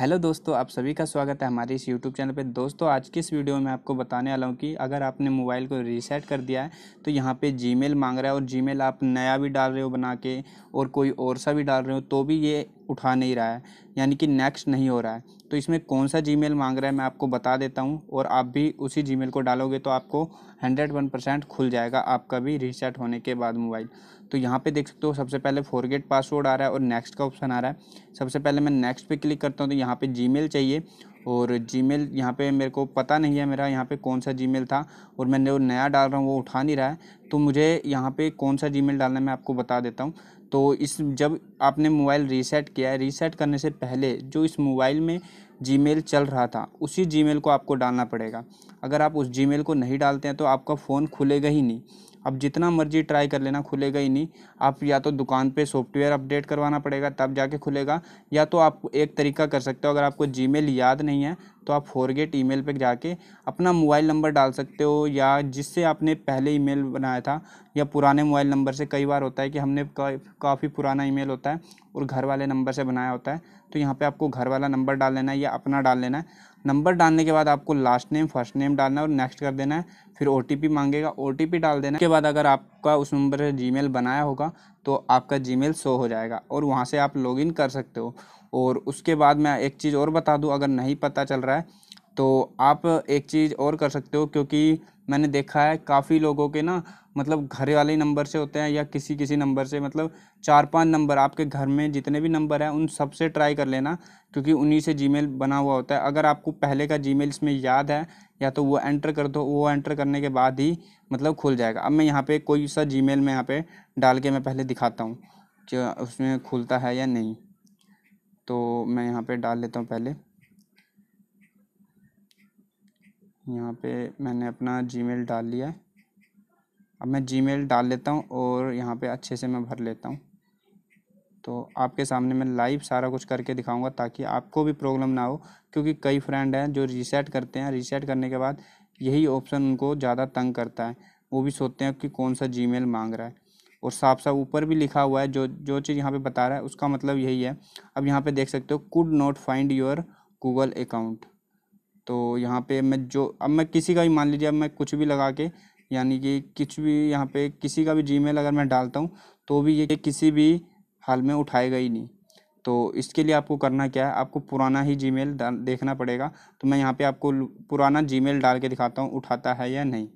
hello दोस्तों आप सभी का स्वागत है हमारे इस यूट्यूब चैनल पे दोस्तों आज की इस वीडियो में आपको बताने वाला हूँ कि अगर आपने मोबाइल को रीसेट कर दिया है तो यहाँ पे जीमेल मांग रहा है और जीमेल आप नया भी डाल रहे हो बना के और कोई और सा भी डाल रहे हो तो भी ये उठा नहीं रहा है यानी कि नेक्स्ट नहीं हो रहा है तो इसमें कौन सा जीमेल मांग रहा है मैं आपको बता देता हूँ और आप भी उसी जीमेल को डालोगे तो आपको हंड्रेड वन परसेंट खुल जाएगा आपका भी रीसेट होने के बाद मोबाइल तो यहाँ पे देख सकते हो सबसे पहले फोरगेट पासवर्ड आ रहा है और नेक्स्ट का ऑप्शन आ रहा है सबसे पहले मैं नेक्स्ट पर क्लिक करता हूँ तो यहाँ पर जी चाहिए और जी मेल यहाँ पे मेरे को पता नहीं है मेरा यहाँ पे कौन सा जी था और मैंने वो नया डाल रहा हूँ वो उठा नहीं रहा है तो मुझे यहाँ पे कौन सा जीमेल डालना है मैं आपको बता देता हूँ तो इस जब आपने मोबाइल रीसेट किया है रीसेट करने से पहले जो इस मोबाइल में जीमेल चल रहा था उसी जीमेल को आपको डालना पड़ेगा अगर आप उस जीमेल को नहीं डालते हैं तो आपका फ़ोन खुलेगा ही नहीं अब जितना मर्जी ट्राई कर लेना खुलेगा ही नहीं आप या तो दुकान पे सॉफ्टवेयर अपडेट करवाना पड़ेगा तब जाके खुलेगा या तो आप एक तरीका कर सकते हो अगर आपको जीमेल याद नहीं है तो आप फॉरगेट ईमेल पे जाके अपना मोबाइल नंबर डाल सकते हो या जिससे आपने पहले ईमेल बनाया था या पुराने मोबाइल नंबर से कई बार होता है कि हमने काफ़ी पुराना ईमेल होता है और घर वाले नंबर से बनाया होता है तो यहाँ पे आपको घर वाला नंबर डाल लेना है या अपना डाल लेना है नंबर डालने के बाद आपको लास्ट नेम फर्स्ट नेम डालना है और नेक्स्ट कर देना है फिर ओ मांगेगा ओ डाल देना उसके बाद अगर आपका उस नंबर से जी बनाया होगा तो आपका जी शो हो जाएगा और वहाँ से आप इन कर सकते हो और उसके बाद मैं एक चीज़ और बता दूँ अगर नहीं पता चल रहा है तो आप एक चीज़ और कर सकते हो क्योंकि मैंने देखा है काफ़ी लोगों के ना मतलब घर वाले नंबर से होते हैं या किसी किसी नंबर से मतलब चार पांच नंबर आपके घर में जितने भी नंबर हैं उन सब से ट्राई कर लेना क्योंकि उन्हीं से जीमेल बना हुआ होता है अगर आपको पहले का जीमेल इसमें याद है या तो वो एंटर कर दो वो एंटर करने के बाद ही मतलब खुल जाएगा अब मैं यहाँ पर कोई सा जी में यहाँ पर डाल के मैं पहले दिखाता हूँ उसमें खुलता है या नहीं तो मैं यहाँ पे डाल लेता हूँ पहले यहाँ पे मैंने अपना जीमेल डाल लिया है अब मैं जीमेल डाल लेता हूँ और यहाँ पे अच्छे से मैं भर लेता हूँ तो आपके सामने मैं लाइव सारा कुछ करके दिखाऊंगा ताकि आपको भी प्रॉब्लम ना हो क्योंकि कई फ्रेंड हैं जो रीसेट करते हैं रीसेट करने के बाद यही ऑप्शन उनको ज़्यादा तंग करता है वो भी सोचते हैं कि कौन सा जी मांग रहा है और साफ साफ ऊपर भी लिखा हुआ है जो जो चीज़ यहाँ पे बता रहा है उसका मतलब यही है अब यहाँ पे देख सकते हो could not find your Google account तो यहाँ पे मैं जो अब मैं किसी का भी मान लीजिए अब मैं कुछ भी लगा के यानी कि कुछ भी यहाँ पे किसी का भी मेल अगर मैं डालता हूँ तो भी ये किसी भी हाल में उठाएगा ही नहीं तो इसके लिए आपको करना क्या है आपको पुराना ही जी देखना पड़ेगा तो मैं यहाँ पर आपको पुराना जी डाल के दिखाता हूँ उठाता है या नहीं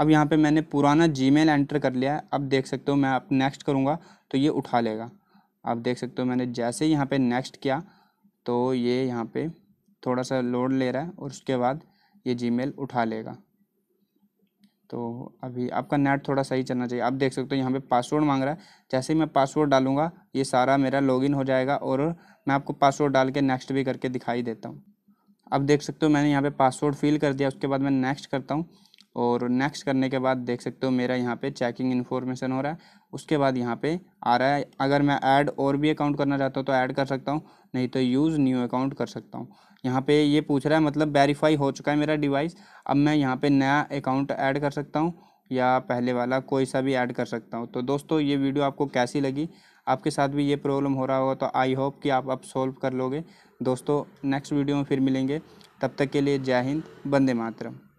अब यहाँ पे मैंने पुराना मेल एंटर कर लिया है अब देख सकते हो मैं अब नेक्स्ट करूँगा तो ये उठा लेगा आप देख सकते हो मैंने जैसे यहाँ पे नेक्स्ट किया तो ये यहाँ पे थोड़ा सा लोड ले रहा है और उसके बाद ये मेल उठा लेगा तो अभी आपका नेट थोड़ा सही चलना चाहिए आप देख सकते हो यहाँ पे पासवर्ड मांग रहा है जैसे ही मैं पासवर्ड डालूँगा ये सारा मेरा लॉगिन हो जाएगा और मैं आपको पासवर्ड डाल के नेक्स्ट भी करके दिखाई देता हूँ अब देख सकते हो मैंने यहाँ पे पासवर्ड फिल कर दिया उसके बाद मैं नेक्स्ट करता हूँ और नेक्स्ट करने के बाद देख सकते हो मेरा यहाँ पे चेकिंग इन्फॉर्मेशन हो रहा है उसके बाद यहाँ पे आ रहा है अगर मैं ऐड और भी अकाउंट करना चाहता हूँ तो ऐड कर सकता हूँ नहीं तो यूज़ न्यू अकाउंट कर सकता हूँ यहाँ पे ये पूछ रहा है मतलब वेरीफाई हो चुका है मेरा डिवाइस अब मैं यहाँ पर नया अकाउंट ऐड कर सकता हूँ या पहले वाला कोई सा भी ऐड कर सकता हूँ तो दोस्तों ये वीडियो आपको कैसी लगी आपके साथ भी ये प्रॉब्लम हो रहा होगा तो आई होप कि आप अब सॉल्व कर लोगे दोस्तों नेक्स्ट वीडियो में फिर मिलेंगे तब तक के लिए जय हिंद बंदे मातरम